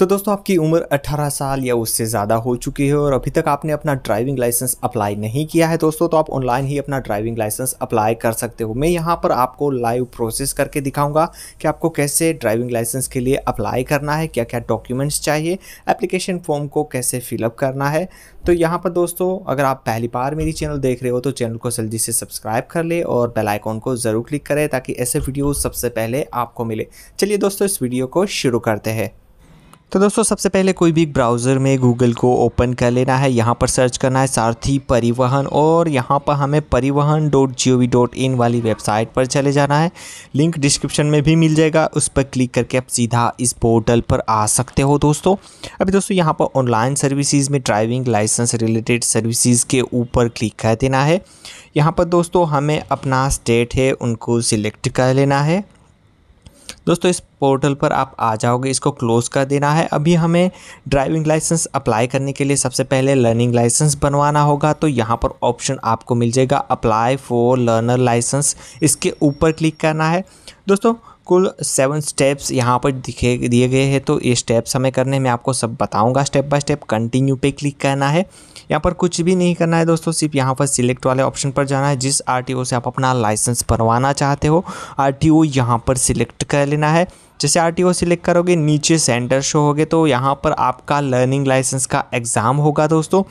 तो दोस्तों आपकी उम्र 18 साल या उससे ज़्यादा हो चुकी है और अभी तक आपने अपना ड्राइविंग लाइसेंस अप्लाई नहीं किया है दोस्तों तो आप ऑनलाइन ही अपना ड्राइविंग लाइसेंस अप्लाई कर सकते हो मैं यहाँ पर आपको लाइव प्रोसेस करके दिखाऊंगा कि आपको कैसे ड्राइविंग लाइसेंस के लिए अप्लाई करना है क्या क्या डॉक्यूमेंट्स चाहिए एप्लीकेशन फॉर्म को कैसे फिलअप करना है तो यहाँ पर दोस्तों अगर आप पहली बार मेरी चैनल देख रहे हो तो चैनल को जल्दी से सब्सक्राइब कर ले और बेलाइकॉन को ज़रूर क्लिक करें ताकि ऐसे वीडियो सबसे पहले आपको मिले चलिए दोस्तों इस वीडियो को शुरू करते हैं तो दोस्तों सबसे पहले कोई भी ब्राउज़र में गूगल को ओपन कर लेना है यहाँ पर सर्च करना है सारथी परिवहन और यहाँ पर हमें Parivahan dot G O V dot in वाली वेबसाइट पर चले जाना है लिंक डिस्क्रिप्शन में भी मिल जाएगा उस पर क्लिक करके आप सीधा इस पोर्टल पर आ सकते हो दोस्तों अभी दोस्तों यहाँ पर ऑनलाइन सर्विसेज में ड्राइविंग लाइसेंस रिलेटेड सर्विसेज के ऊपर क्लिक कर देना है यहाँ पर दोस्तों हमें अपना स्टेट है उनको सिलेक्ट कर लेना है दोस्तों इस पोर्टल पर आप आ जाओगे इसको क्लोज़ कर देना है अभी हमें ड्राइविंग लाइसेंस अप्लाई करने के लिए सबसे पहले लर्निंग लाइसेंस बनवाना होगा तो यहाँ पर ऑप्शन आपको मिल जाएगा अप्लाई फॉर लर्नर लाइसेंस इसके ऊपर क्लिक करना है दोस्तों कुल सेवन स्टेप्स यहाँ पर दिखे दिए गए हैं तो ये स्टेप्स हमें करने में आपको सब बताऊँगा स्टेप बाय स्टेप कंटिन्यू पे क्लिक करना है यहाँ पर कुछ भी नहीं करना है दोस्तों सिर्फ यहाँ पर सिलेक्ट वाले ऑप्शन पर जाना है जिस आर से आप अपना लाइसेंस बनवाना चाहते हो आर टी पर सिलेक्ट कर लेना है जैसे आर टी ओ सिलेक्ट करोगे नीचे सेंटर शो होगे तो यहाँ पर आपका लर्निंग लाइसेंस का एग्ज़ाम होगा दोस्तों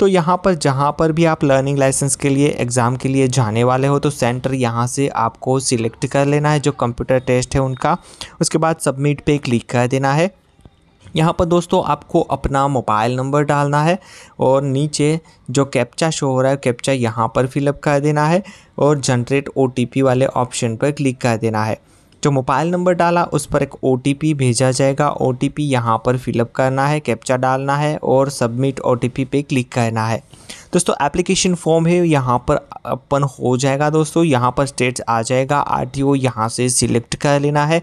तो यहाँ पर जहाँ पर भी आप लर्निंग लाइसेंस के लिए एग्ज़ाम के लिए जाने वाले हो तो सेंटर यहाँ से आपको सिलेक्ट कर लेना है जो कंप्यूटर टेस्ट है उनका उसके बाद सबमिट पे क्लिक कर देना है यहाँ पर दोस्तों आपको अपना मोबाइल नंबर डालना है और नीचे जो कैप्चा शो हो रहा है कैप्चा यहाँ पर फिलअप कर देना है और जनरेट ओ वाले ऑप्शन पर क्लिक कर देना है जो मोबाइल नंबर डाला उस पर एक ओ भेजा जाएगा ओ टी पी यहाँ पर फिलअप करना है कैप्चा डालना है और सबमिट ओ टी पे क्लिक करना है दोस्तों एप्लीकेशन फॉर्म है यहाँ पर अपन हो जाएगा दोस्तों यहाँ पर स्टेट्स आ जाएगा आर टी ओ यहाँ से सिलेक्ट कर लेना है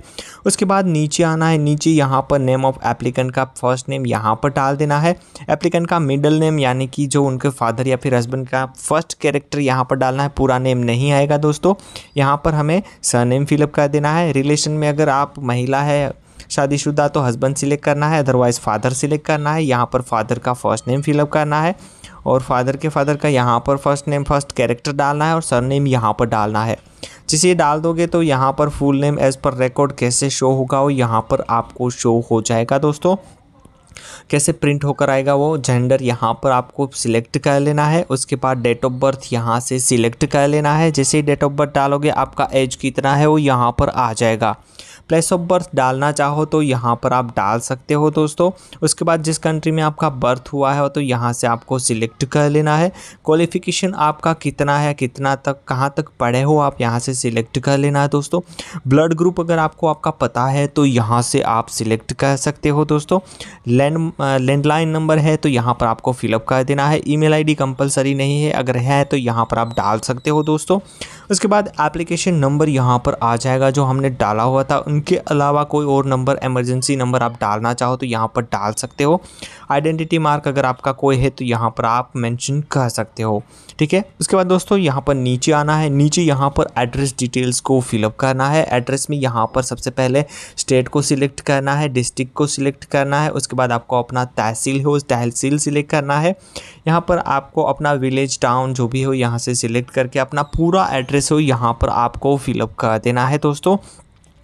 उसके बाद नीचे आना है नीचे यहाँ पर नेम ऑफ एप्लीकेंट का फर्स्ट नेम यहाँ पर डाल देना है एप्लीकेंट का मिडल नेम यानी कि जो उनके फादर या फिर हस्बैंड का फर्स्ट कैरेक्टर यहाँ पर डालना है पूरा नेम नहीं आएगा दोस्तों यहाँ पर हमें सर नेम फिलअप कर देना है रिलेशन में अगर आप महिला है शादीशुदा तो हस्बैंड सिलेक्ट करना है अदरवाइज़ फादर सिलेक्ट करना है यहाँ पर फादर का फर्स्ट नेम फिलअप करना है और फादर के फादर का यहाँ पर फर्स्ट नेम फर्स्ट कैरेक्टर डालना है और सर नेम यहाँ पर डालना है जिसे डाल दोगे तो यहाँ पर full name as per record कैसे शो होगा वो यहाँ पर आपको शो हो जाएगा दोस्तों कैसे प्रिंट होकर आएगा वो जेंडर यहाँ पर आपको सिलेक्ट कर लेना है उसके बाद डेट ऑफ बर्थ यहाँ से सिलेक्ट कर लेना है जैसे ही डेट ऑफ बर्थ डालोगे आपका एज कितना है वो यहाँ पर आ जाएगा प्लेस ऑफ बर्थ डालना चाहो तो यहाँ पर आप डाल सकते हो दोस्तों उसके बाद जिस कंट्री में आपका बर्थ हुआ है तो यहाँ से आपको सिलेक्ट कर लेना है क्वालिफिकेशन आपका कितना है कितना तक कहाँ तक पढ़े हो आप यहाँ से सिलेक्ट कर लेना है दोस्तों ब्लड ग्रुप अगर आपको आपका पता है तो यहाँ से आप सिलेक्ट कर सकते हो दोस्तों लैंड लैंडलाइन नंबर है तो यहाँ पर आपको फिलअप कर देना है ई मेल कंपलसरी नहीं है अगर है तो यहाँ पर आप डाल सकते हो दोस्तों उसके बाद एप्लीकेशन नंबर यहाँ पर आ जाएगा जो हमने डाला हुआ था उनके अलावा कोई और नंबर एमरजेंसी नंबर आप डालना चाहो तो यहाँ पर डाल सकते हो आइडेंटिटी मार्क अगर आपका कोई है तो यहाँ पर आप मेंशन कर सकते हो ठीक है उसके बाद दोस्तों यहाँ पर नीचे आना है नीचे यहाँ पर एड्रेस डिटेल्स को फिलअप करना है एड्रेस में यहाँ पर सबसे पहले स्टेट को सिलेक्ट करना है डिस्ट्रिक्ट को सिलेक्ट करना है उसके बाद आपको अपना तहसील हो तहसील सिलेक्ट करना है यहाँ पर आपको अपना विलेज टाउन जो भी हो यहाँ से सिलेक्ट करके अपना पूरा एड्रेस हो यहाँ पर आपको फिलअप कर देना है दोस्तों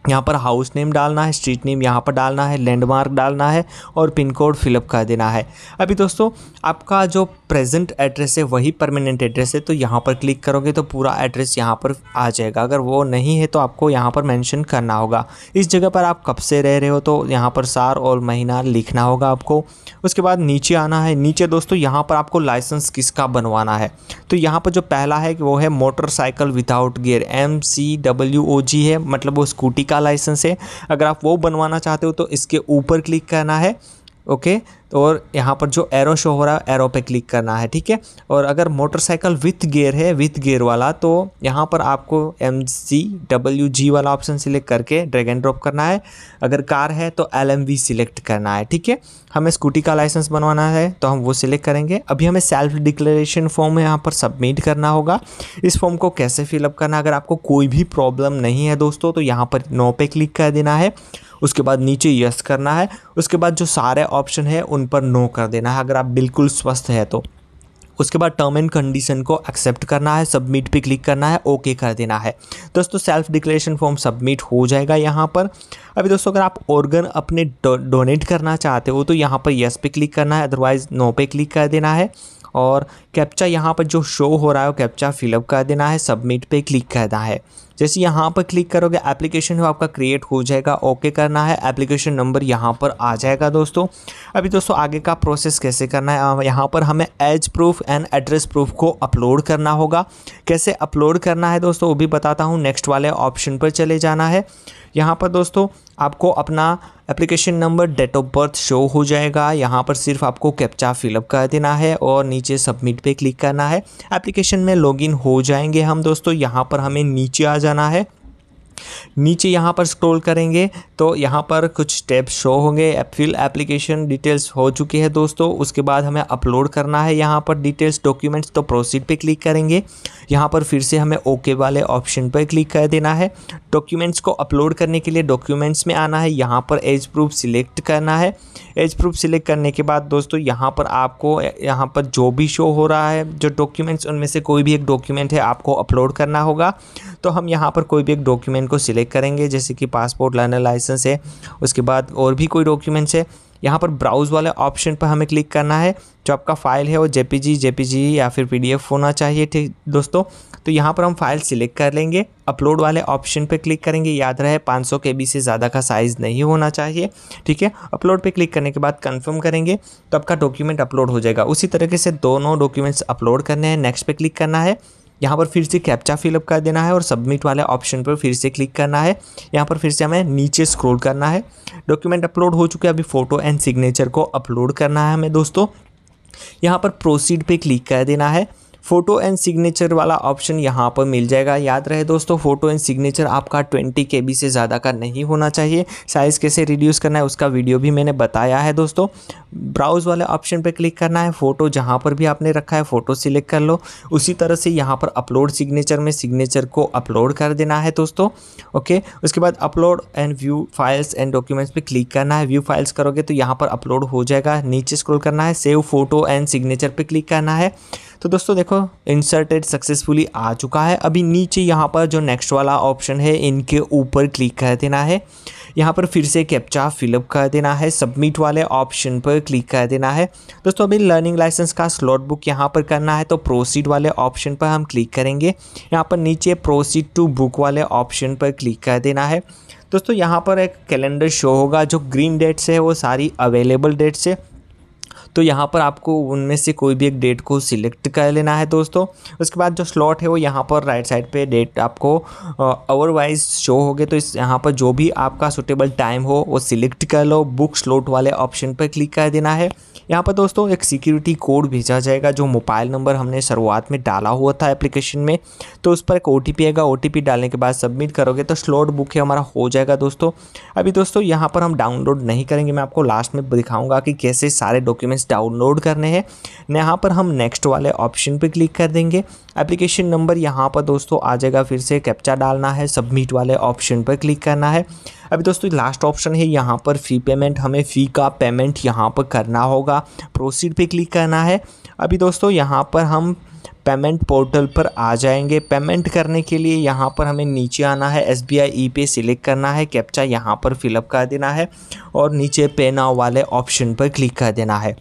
यहाँ पर हाउस नेम डालना है स्ट्रीट नेम यहाँ पर डालना है लैंडमार्क डालना है और पिन कोड फिलअप कर देना है अभी दोस्तों आपका जो प्रेजेंट एड्रेस है वही परमानेंट एड्रेस है तो यहाँ पर क्लिक करोगे तो पूरा एड्रेस यहाँ पर आ जाएगा अगर वो नहीं है तो आपको यहाँ पर मेंशन करना होगा इस जगह पर आप कब से रह रहे हो तो यहाँ पर सार और महीना लिखना होगा आपको उसके बाद नीचे आना है नीचे दोस्तों यहाँ पर आपको लाइसेंस किसका बनवाना है तो यहाँ पर जो पहला है वो है motorcycle without gear M C W O G है मतलब वो स्कूटी का का लाइसेंस है अगर आप वो बनवाना चाहते हो तो इसके ऊपर क्लिक करना है ओके तो और यहाँ पर जो एरो शो हो रहा है एरो पे क्लिक करना है ठीक है और अगर मोटरसाइकिल विथ गेयर है विथ गेयर वाला तो यहाँ पर आपको एम सी डब्ल्यू जी वाला ऑप्शन सिलेक्ट करके ड्रैग एंड ड्रॉप करना है अगर कार है तो एल एम वी सिलेक्ट करना है ठीक है हमें स्कूटी का लाइसेंस बनवाना है तो हम वो सिलेक्ट करेंगे अभी हमें सेल्फ डिक्लेरेशन फॉर्म यहाँ पर सबमिट करना होगा इस फॉर्म को कैसे फिलअप करना अगर आपको कोई भी प्रॉब्लम नहीं है दोस्तों तो यहाँ पर नो पे क्लिक कर देना है उसके बाद नीचे यस करना है उसके बाद जो सारे ऑप्शन है उन पर नो कर देना है अगर आप बिल्कुल स्वस्थ है तो उसके बाद टर्म एंड कंडीशन को एक्सेप्ट करना है सबमिट पे क्लिक करना है ओके कर देना है दोस्तों सेल्फ डिक्लेरेशन फॉर्म सबमिट हो जाएगा यहाँ पर अभी दोस्तों अगर आप ऑर्गन अपने डोनेट करना चाहते हो तो यहाँ पर यस पे क्लिक करना है अदरवाइज़ नो पे क्लिक कर देना है और कैप्चा यहाँ पर जो शो हो रहा है वो कैप्चा फिलअप कर देना है सबमिट पे क्लिक करना है जैसे यहाँ पर क्लिक करोगे एप्लीकेशन आपका क्रिएट हो जाएगा ओके करना है एप्लीकेशन नंबर यहाँ पर आ जाएगा दोस्तों अभी दोस्तों आगे का प्रोसेस कैसे करना है यहाँ पर हमें age proof and address proof को अपलोड करना होगा कैसे अपलोड करना है दोस्तों वो भी बताता हूँ नेक्स्ट वाले ऑप्शन पर चले जाना है यहाँ पर दोस्तों आपको अपना application number date of birth show हो जाएगा यहाँ पर सिर्फ आपको कैप्चा फिलअप कर देना है और नीचे सबमिट पे क्लिक करना है एप्लीकेशन में लॉगिन हो जाएंगे हम दोस्तों यहाँ पर हमें नीचे आ जाना है नीचे यहाँ पर स्क्रॉल करेंगे तो यहाँ पर कुछ स्टेप शो होंगे फिल एप्लीकेशन डिटेल्स हो चुकी है दोस्तों उसके बाद हमें अपलोड करना है यहाँ पर डिटेल्स डॉक्यूमेंट्स तो प्रोसीड पे क्लिक करेंगे यहाँ पर फिर से हमें ओके वाले ऑप्शन पर क्लिक कर देना है डॉक्यूमेंट्स को अपलोड करने के लिए डॉक्यूमेंट्स में आना है यहाँ पर एज प्रूफ सिलेक्ट करना है एज प्रूफ सिलेक्ट करने के बाद दोस्तों यहाँ पर आपको यहाँ पर जो भी शो हो रहा है जो डॉक्यूमेंट्स उनमें से कोई भी एक डॉक्यूमेंट है आपको अपलोड करना होगा तो हम यहाँ पर कोई भी एक डॉक्यूमेंट को सिलेक्ट करेंगे जैसे कि पासपोर्ट लर्नर लाइसेंस है उसके बाद और भी कोई डॉक्यूमेंट्स है यहाँ पर ब्राउज़ वाले ऑप्शन पर हमें क्लिक करना है जो आपका फ़ाइल है वो पी जी या फिर एफ होना चाहिए ठीक दोस्तों तो यहाँ पर हम फाइल सिलेक्ट कर लेंगे अपलोड वाले ऑप्शन पर क्लिक करेंगे याद रहे 500 सौ के बी से ज़्यादा का साइज़ नहीं होना चाहिए ठीक है अपलोड पर क्लिक करने के बाद कंफर्म करेंगे तो आपका डॉक्यूमेंट अपलोड हो जाएगा उसी तरीके से दोनों डॉक्यूमेंट्स अपलोड करने हैं नेक्स्ट पर क्लिक करना है यहाँ पर फिर से कैप्चा फिलअप कर देना है और सबमिट वाले ऑप्शन पर फिर से क्लिक करना है यहाँ पर फिर से हमें नीचे स्क्रॉल करना है डॉक्यूमेंट अपलोड हो चुके हैं अभी फ़ोटो एंड सिग्नेचर को अपलोड करना है हमें दोस्तों यहाँ पर प्रोसीड पे क्लिक कर देना है फोटो एंड सिग्नेचर वाला ऑप्शन यहाँ पर मिल जाएगा याद रहे दोस्तों फोटो एंड सिग्नेचर आपका ट्वेंटी के बी से ज़्यादा का नहीं होना चाहिए साइज़ कैसे रिड्यूस करना है उसका वीडियो भी मैंने बताया है दोस्तों ब्राउज़ वाले ऑप्शन पर क्लिक करना है फ़ोटो जहाँ पर भी आपने रखा है फ़ोटो सिलेक्ट कर लो उसी तरह से यहाँ पर अपलोड सिग्नेचर में सिग्नेचर को अपलोड कर देना है दोस्तों ओके उसके बाद upload and view files and documents पर क्लिक करना है व्यू फाइल्स करोगे तो यहाँ पर अपलोड हो जाएगा नीचे स्क्रोल करना है सेव फोटो एंड सिग्नेचर पर क्लिक करना है तो दोस्तों देखो इंसर्टेड सक्सेसफुली आ चुका है अभी नीचे यहाँ पर जो नेक्स्ट वाला ऑप्शन है इनके ऊपर क्लिक कर देना है यहाँ पर फिर से कैप्चा फिलअप कर देना है सबमिट वाले ऑप्शन पर क्लिक कर देना है दोस्तों अभी लर्निंग लाइसेंस का स्लॉट बुक यहाँ पर करना है तो प्रोसीड वाले ऑप्शन पर हम क्लिक करेंगे यहाँ पर नीचे प्रोसीड टू बुक वाले ऑप्शन पर क्लिक कर देना है दोस्तों यहाँ पर एक कैलेंडर शो होगा जो ग्रीन डेट्स है वो सारी अवेलेबल डेट्स है तो यहाँ पर आपको उनमें से कोई भी एक डेट को सिलेक्ट कर लेना है दोस्तों उसके बाद जो स्लॉट है वो यहाँ पर राइट साइड पे डेट आपको आवर वाइज शो गए तो इस यहाँ पर जो भी आपका सुटेबल टाइम हो वो सिलेक्ट कर लो बुक स्लॉट वाले ऑप्शन पर क्लिक कर देना है यहाँ पर दोस्तों एक सिक्योरिटी कोड भेजा जाएगा जो मोबाइल नंबर हमने शुरुआत में डाला हुआ था एप्लीकेशन में तो उस पर एक ओ आएगा ओ डालने के बाद सबमिट करोगे तो स्लॉट बुक है हमारा हो जाएगा दोस्तों अभी दोस्तों यहाँ पर हम डाउनलोड नहीं करेंगे मैं आपको लास्ट में दिखाऊंगा कि कैसे सारे डॉक्यूमेंट्स डाउनलोड करने हैं यहाँ पर हम नेक्स्ट वाले ऑप्शन पर क्लिक कर देंगे एप्लीकेशन नंबर यहाँ पर दोस्तों आ जाएगा फिर से कैप्चा डालना है सबमिट वाले ऑप्शन पर क्लिक करना है अभी दोस्तों लास्ट ऑप्शन है यहाँ पर फ़ी पेमेंट हमें फ़ी का पेमेंट यहाँ पर करना होगा प्रोसीड पे क्लिक करना है अभी दोस्तों यहाँ पर हम पेमेंट पोर्टल पर आ जाएंगे पेमेंट करने के लिए यहाँ पर हमें नीचे आना है एस बी आई ई पे सिलेक्ट करना है कैप्चा यहाँ पर फिलअप कर देना है और नीचे पे नाव वाले ऑप्शन पर क्लिक कर देना है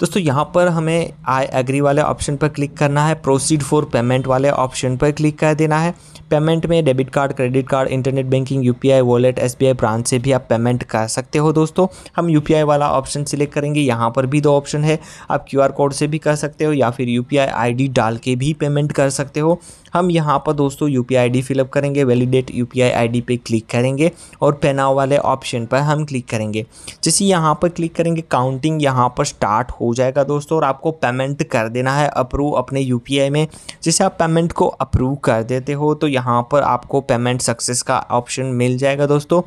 दोस्तों यहाँ पर हमें आई एग्री वाले ऑप्शन पर क्लिक करना है प्रोसीड फॉर पेमेंट वाले ऑप्शन पर क्लिक कर देना है पेमेंट में debit card credit card internet banking U wallet S branch से भी आप पेमेंट कर सकते हो दोस्तों हम यू वाला ऑप्शन सिलेक्ट करेंगे यहाँ पर भी दो ऑप्शन है आप क्यू कोड से भी कर सकते हो या फिर यू पी डाल के भी पेमेंट कर सकते हो हम यहाँ पर दोस्तों यू पी आई फिलअप करेंगे वैलिडेट यू पी आई पे क्लिक करेंगे और पेनाव वाले ऑप्शन पर हम क्लिक करेंगे जैसे यहाँ पर क्लिक करेंगे काउंटिंग यहाँ पर स्टार्ट हो जाएगा दोस्तों और आपको पेमेंट कर देना है अप्रूव अपने यू में जैसे आप पेमेंट को अप्रूव कर देते हो तो यहाँ पर आपको पेमेंट सक्सेस का ऑप्शन मिल जाएगा दोस्तों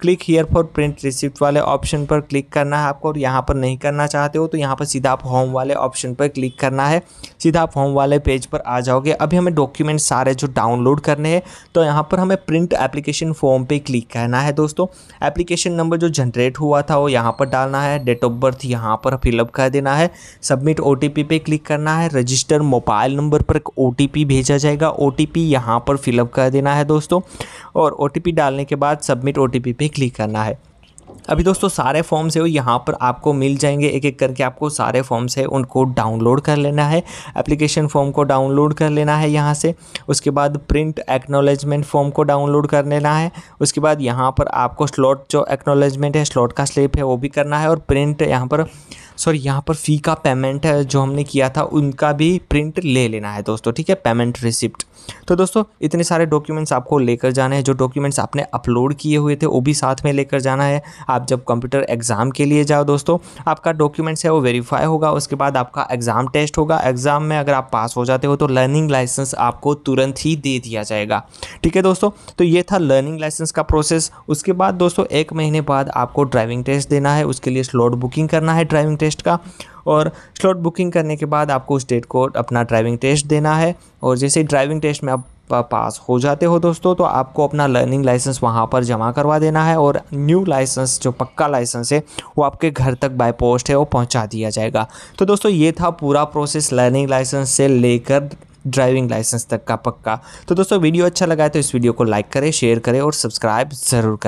click here for print receipt वाले ऑप्शन पर क्लिक करना है आपको और यहाँ पर नहीं करना चाहते हो तो यहाँ पर सीधा आप होम वाले ऑप्शन पर क्लिक करना है सीधा आप होम वाले पेज पर आ जाओगे अभी हमें डॉक्यूमेंट सारे जो डाउनलोड करने हैं तो यहाँ पर हमें प्रिंट एप्लीकेशन फॉर्म पर क्लिक करना है दोस्तों एप्लीकेशन नंबर जो जनरेट हुआ था वो यहाँ पर डालना है डेट ऑफ बर्थ यहाँ पर फिलअप कर देना है सबमिट ओ पे क्लिक करना है रजिस्टर मोबाइल नंबर पर एक ओ भेजा जाएगा ओ टी यहाँ पर फिल फिलअप कर देना है दोस्तों और ओ डालने के बाद सबमिट ओ पे क्लिक करना है अभी दोस्तों सारे फॉर्म्स है वो यहाँ पर आपको मिल जाएंगे एक एक करके आपको सारे फॉर्म्स है उनको डाउनलोड कर लेना है एप्लीकेशन फॉर्म को डाउनलोड कर लेना है यहाँ से उसके बाद प्रिंट एक्नोलेजमेंट फॉर्म को डाउनलोड कर लेना है उसके बाद यहाँ पर आपको स्लॉट जो एक्नोलेजमेंट है स्लॉट का स्लिप है वो भी करना है और प्रिंट यहाँ पर सॉरी यहाँ पर फ़ी का पेमेंट है जो हमने किया था उनका भी प्रिंट ले लेना है दोस्तों ठीक है पेमेंट रिसिप्ट तो दोस्तों इतने सारे डॉक्यूमेंट्स आपको लेकर जाने हैं जो डॉक्यूमेंट्स आपने अपलोड किए हुए थे वो भी साथ में लेकर जाना है आप जब कंप्यूटर एग्ज़ाम के लिए जाओ दोस्तों आपका डॉक्यूमेंट्स है वो वेरीफाई होगा उसके बाद आपका एग्ज़ाम टेस्ट होगा एग्ज़ाम में अगर आप पास हो जाते हो तो लर्निंग लाइसेंस आपको तुरंत ही दे दिया जाएगा ठीक है दोस्तों तो ये था लर्निंग लाइसेंस का प्रोसेस उसके बाद दोस्तों एक महीने बाद आपको ड्राइविंग टेस्ट देना है उसके लिए स्लॉट बुकिंग करना है ड्राइविंग टेस्ट का और स्लॉट बुकिंग करने के बाद आपको उस डेट को अपना ड्राइविंग टेस्ट देना है और जैसे ड्राइविंग टेस्ट में आप पास हो जाते हो दोस्तों तो आपको अपना लर्निंग लाइसेंस वहाँ पर जमा करवा देना है और न्यू लाइसेंस जो पक्का लाइसेंस है वो आपके घर तक बाय पोस्ट है वो पहुँचा दिया जाएगा तो दोस्तों ये था पूरा प्रोसेस लर्निंग लाइसेंस से लेकर ड्राइविंग लाइसेंस तक का पक्का तो दोस्तों वीडियो अच्छा लगा है तो इस वीडियो को लाइक करें शेयर करें और सब्सक्राइब ज़रूर करें